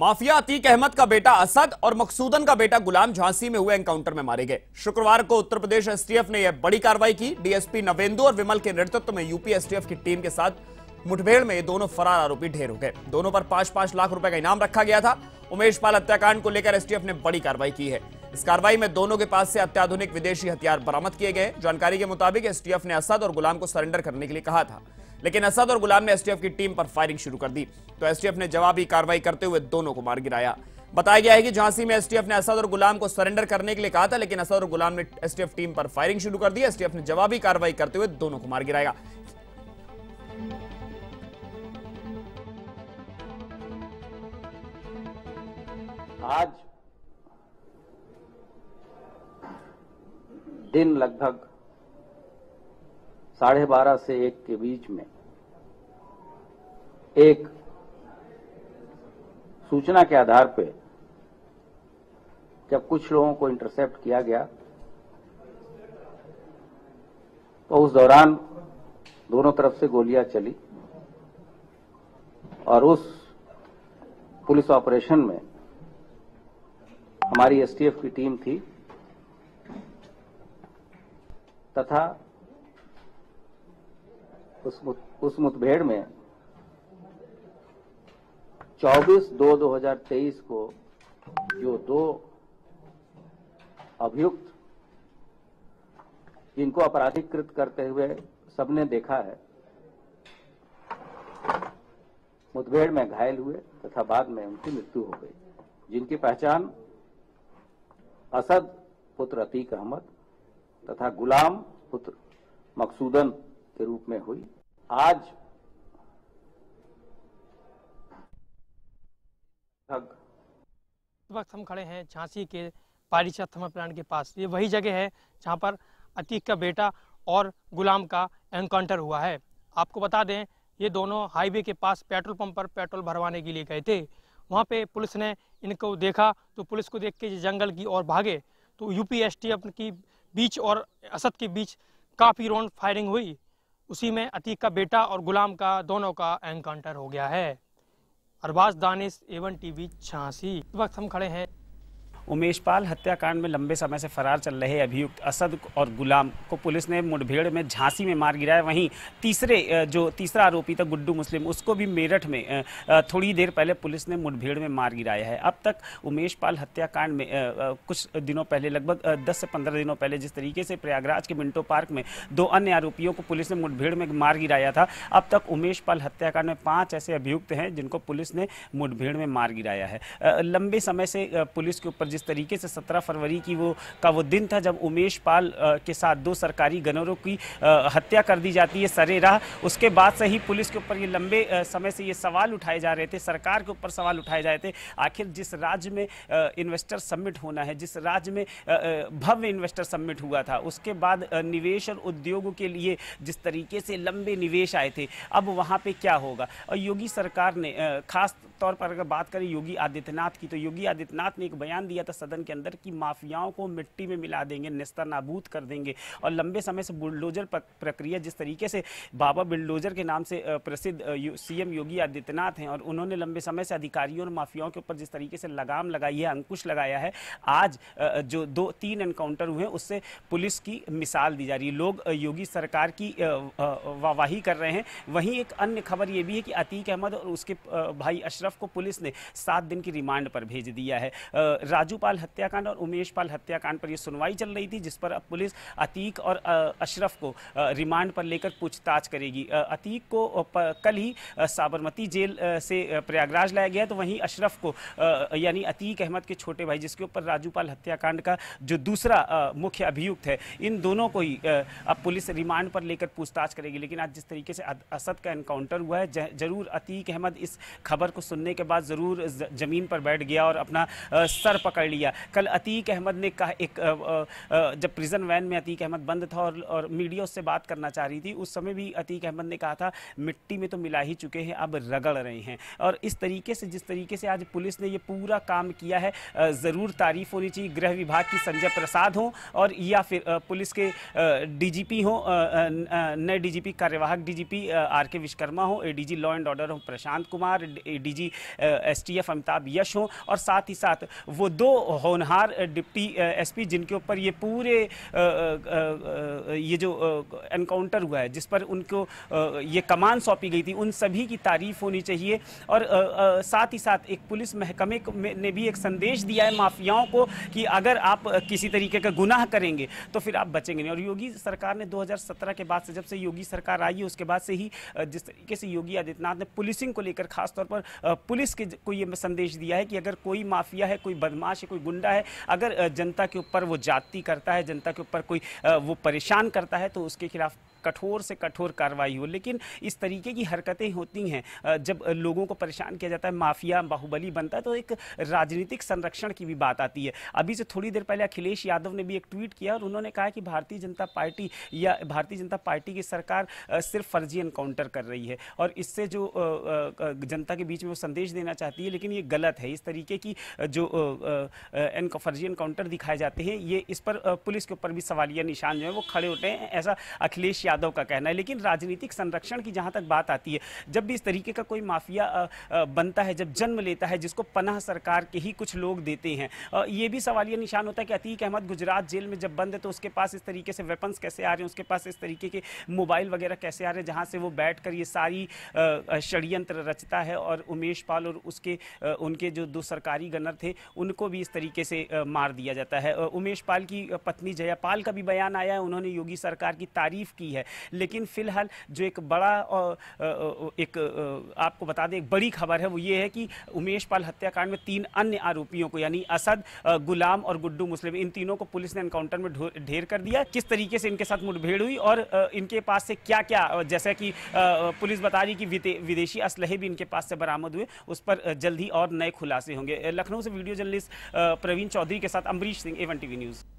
mafia Atiq Ahmad का बेटा असद और मकसूदन का बेटा गुलाम झांसी में हुए एनकाउंटर में मारे गए शुक्रवार को उत्तर प्रदेश एसटीएफ ने यह बड़ी कार्रवाई की डीएसपी नवेंदु और विमल के नेतृत्व में यूपी एसटीएफ की टीम के साथ मुठभेड़ में दोनों फरार आरोपी ढेर हो गए दोनों पर पांच पांच लाख रुपए का इनाम रखा गया था उमेश पाल हत्याकांड को लेकर एसटीएफ ने बड़ी कार्रवाई की है इस कार्रवाई में दोनों के पास से अत्याधुनिक विदेशी हथियार बरामद किए गए जानकारी के मुताबिक एसटीएफ ने असद और गुलाम को सरेंडर करने के लिए कहा था लेकिन असद और गुलाम ने एसटीएफ की टीम पर फायरिंग शुरू कर दी तो एसटीएफ ने जवाबी कार्रवाई करते हुए दोनों को मार गिराया बताया गया है कि झांसी में एसटीएफ ने असद और गुलाम को सरेंडर करने के लिए कहा था लेकिन असद और गुलाम ने एसटीएफ टीम पर फायरिंग शुरू कर दी एसटीएफ ने जवाबी कार्रवाई करते हुए दोनों को मार गिराया आज दिन लगभग साढ़े बारह से एक के बीच में एक सूचना के आधार पर जब कुछ लोगों को इंटरसेप्ट किया गया तो उस दौरान दोनों तरफ से गोलियां चली और उस पुलिस ऑपरेशन में हमारी एसटीएफ की टीम थी तथा उस उस मुठभेड़ में 24 दो 2023 को जो दो अभियुक्त जिनको अपराधीकृत करते हुए सबने देखा है मुठभेड़ में घायल हुए तथा बाद में उनकी मृत्यु हो गई जिनकी पहचान असद पुत्र अतीक अहमद तथा गुलाम पुत्र मकसूदन के रूप में हुई आज वक्त हम खड़े हैं झांसी के पारिचा थर्मल प्लांट के पास ये वही जगह है जहां पर अतीक का बेटा और गुलाम का एनकाउंटर हुआ है आपको बता दें ये दोनों हाईवे के पास पेट्रोल पंप पर पेट्रोल भरवाने के लिए गए थे वहां पे पुलिस ने इनको देखा तो पुलिस को देख के जंगल की ओर भागे तो यूपी एस की बीच और असद के बीच काफ़ी रौन फायरिंग हुई उसी में अतीक का बेटा और गुलाम का दोनों का एनकाउंटर हो गया है अरबाज दानिश एवन टीवी झांसी इस वक्त हम खड़े हैं उमेश पाल हत्याकांड में लंबे समय से फरार चल रहे अभियुक्त असद और गुलाम को पुलिस ने मुठभेड़ में झांसी में मार गिराया वहीं तीसरे जो तीसरा आरोपी था गुड्डू मुस्लिम उसको भी मेरठ में थोड़ी देर पहले पुलिस ने मुठभेड़ में मार गिराया है अब तक उमेश पाल हत्याकांड में कुछ दिनों पहले लगभग दस से पंद्रह दिनों पहले जिस तरीके से प्रयागराज के मिंटो पार्क में दो अन्य आरोपियों को पुलिस ने मुठभेड़ में मार गिराया था अब तक उमेश पाल हत्याकांड में पांच ऐसे अभियुक्त हैं जिनको पुलिस ने मुठभेड़ में मार गिराया है लंबे समय से पुलिस के ऊपर जिस जिस तरीके से 17 फरवरी की वो का वो दिन था जब उमेश पाल के साथ दो सरकारी गनरों की हत्या कर दी जाती है सरेराह उसके बाद से ही पुलिस के ऊपर ये लंबे समय से ये सवाल उठाए जा रहे थे सरकार के ऊपर सवाल उठाए जा रहे थे आखिर जिस राज्य में इन्वेस्टर सबमिट होना है जिस राज्य में भव्य इन्वेस्टर समिट हुआ था उसके बाद निवेश और उद्योगों के लिए जिस तरीके से लंबे निवेश आए थे अब वहाँ पर क्या होगा और योगी सरकार ने खास तौर पर अगर बात करें योगी आदित्यनाथ की तो योगी आदित्यनाथ ने एक बयान दिया था सदन के अंदर कि माफियाओं को मिट्टी में मिला देंगे निस्तर नाबूद कर देंगे और लंबे समय से बुलडोजर प्रक्रिया जिस तरीके से बाबा बुलडोजर के नाम से प्रसिद्ध सीएम योगी आदित्यनाथ हैं और उन्होंने लंबे समय से अधिकारियों और माफियाओं के ऊपर जिस तरीके से लगाम लगाई है अंकुश लगाया है आज जो दो तीन एनकाउंटर हुए उससे पुलिस की मिसाल दी जा रही है लोग योगी सरकार की वाहवाही कर रहे हैं वहीं एक अन्य खबर ये भी है कि अतीक अहमद और उसके भाई अशरफ तरफ को पुलिस ने सात दिन की रिमांड पर भेज दिया है राजू पाल हत्याकांड और उमेश पाल हत्याकांड पर यह सुनवाई चल रही थी जिस पर अब पुलिस अतीक और अशरफ को रिमांड पर लेकर पूछताछ करेगी अतीक को कल ही साबरमती जेल से प्रयागराज लाया गया तो वहीं अशरफ को यानी अतीक अहमद के छोटे भाई जिसके ऊपर राजूपाल हत्याकांड का जो दूसरा मुख्य अभियुक्त है इन दोनों को ही अब पुलिस रिमांड पर लेकर पूछताछ करेगी लेकिन आज जिस तरीके से असद का एनकाउंटर हुआ है जरूर अतीक अहमद इस खबर को सुन सुनने के बाद ज़रूर ज़मीन पर बैठ गया और अपना सर पकड़ लिया कल अतीक अहमद ने कहा एक जब प्रिजन वैन में अतीक अहमद बंद था और, और मीडिया उससे बात करना चाह रही थी उस समय भी अतीक अहमद ने कहा था मिट्टी में तो मिला ही चुके हैं अब रगड़ रहे हैं और इस तरीके से जिस तरीके से आज पुलिस ने ये पूरा काम किया है ज़रूर तारीफ होनी चाहिए गृह विभाग की संजय प्रसाद हों और या फिर पुलिस के डीजीपी हों नए डीजीपी कार्यवाहक डीजीपी आर के विश्वकर्मा हों एडीजी लॉ एंड ऑर्डर हों Prashant Kumar ADG DG STF Amitabh Yash हों और साथ ही साथ वो दो होनहार डिप्टी एसपी जिनके ऊपर ये पूरे ये जो एनकाउंटर हुआ है जिस पर उनको ये कमान सौंपी गई थी उन सभी की तारीफ होनी चाहिए और साथ ही साथ एक पुलिस महकमे ने भी एक संदेश दिया है माफियाओं को कि अगर आप किसी तरीके का गुनाह करेंगे तो फिर आप बचेंगे नहीं और योगी सरकार ने 2017 के बाद से जब से योगी सरकार आई है उसके बाद से ही जिस तरीके से योगी आदित्यनाथ ने पुलिसिंग को लेकर खासतौर पर पुलिस के को ये संदेश दिया है कि अगर कोई माफिया है कोई बदमाश है कोई गुंडा है अगर जनता के ऊपर वो जाति करता है जनता के ऊपर कोई वो परेशान करता है तो उसके खिलाफ कठोर से कठोर कार्रवाई हो लेकिन इस तरीके की हरकतें होती हैं जब लोगों को परेशान किया जाता है माफिया बाहुबली बनता है तो एक राजनीतिक संरक्षण की भी बात आती है अभी से थोड़ी देर पहले अखिलेश यादव ने भी एक ट्वीट किया और उन्होंने कहा कि भारतीय जनता पार्टी या भारतीय जनता पार्टी की सरकार सिर्फ फर्जी एनकाउंटर कर रही है और इससे जो जनता के बीच में वो संदेश देना चाहती है लेकिन ये गलत है इस तरीके की जो फर्जी एनकाउंटर दिखाए जाते हैं ये इस पर पुलिस के ऊपर भी सवालिया निशान जो है वो खड़े होते हैं ऐसा अखिलेश यादव का कहना है लेकिन राजनीतिक संरक्षण की जहां तक बात आती है जब भी इस तरीके का कोई माफिया बनता है जब जन्म लेता है जिसको पनाह सरकार के ही कुछ लोग देते हैं ये भी सवाल यह निशान होता है कि अतीक अहमद गुजरात जेल में जब बंद है तो उसके पास इस तरीके से वेपन्स कैसे आ रहे हैं उसके पास इस तरीके के मोबाइल वगैरह कैसे आ रहे हैं जहाँ से वो बैठ कर ये सारी षडयंत्र रचता है और उमेश पाल और उसके उनके जो दो सरकारी गनर थे उनको भी इस तरीके से मार दिया जाता है उमेश पाल की पत्नी जयापाल का भी बयान आया है उन्होंने योगी सरकार की तारीफ की है है लेकिन फिलहाल जो एक बड़ा एक आपको बता दें एक बड़ी खबर है वो ये है कि उमेश पाल हत्याकांड में तीन अन्य आरोपियों को यानी असद गुलाम और गुड्डू मुस्लिम इन तीनों को पुलिस ने एनकाउंटर में ढेर कर दिया किस तरीके से इनके साथ मुठभेड़ हुई और इनके पास से क्या क्या जैसा कि पुलिस बता रही कि विदेशी असलहे भी इनके पास से बरामद हुए उस पर जल्द ही और नए खुलासे होंगे लखनऊ से वीडियो जर्नलिस्ट प्रवीण चौधरी के साथ Amrish Singh A one TV news